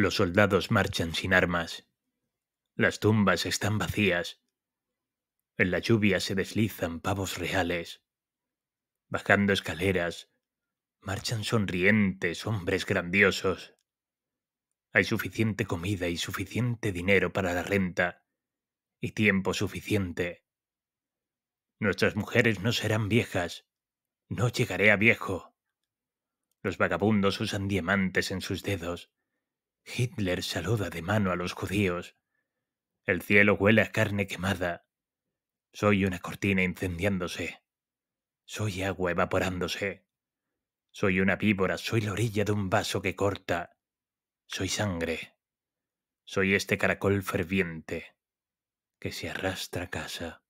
Los soldados marchan sin armas. Las tumbas están vacías. En la lluvia se deslizan pavos reales. Bajando escaleras, marchan sonrientes hombres grandiosos. Hay suficiente comida y suficiente dinero para la renta, y tiempo suficiente. Nuestras mujeres no serán viejas. No llegaré a viejo. Los vagabundos usan diamantes en sus dedos Hitler saluda de mano a los judíos. El cielo huele a carne quemada. Soy una cortina incendiándose. Soy agua evaporándose. Soy una víbora, soy la orilla de un vaso que corta. Soy sangre. Soy este caracol ferviente que se arrastra a casa.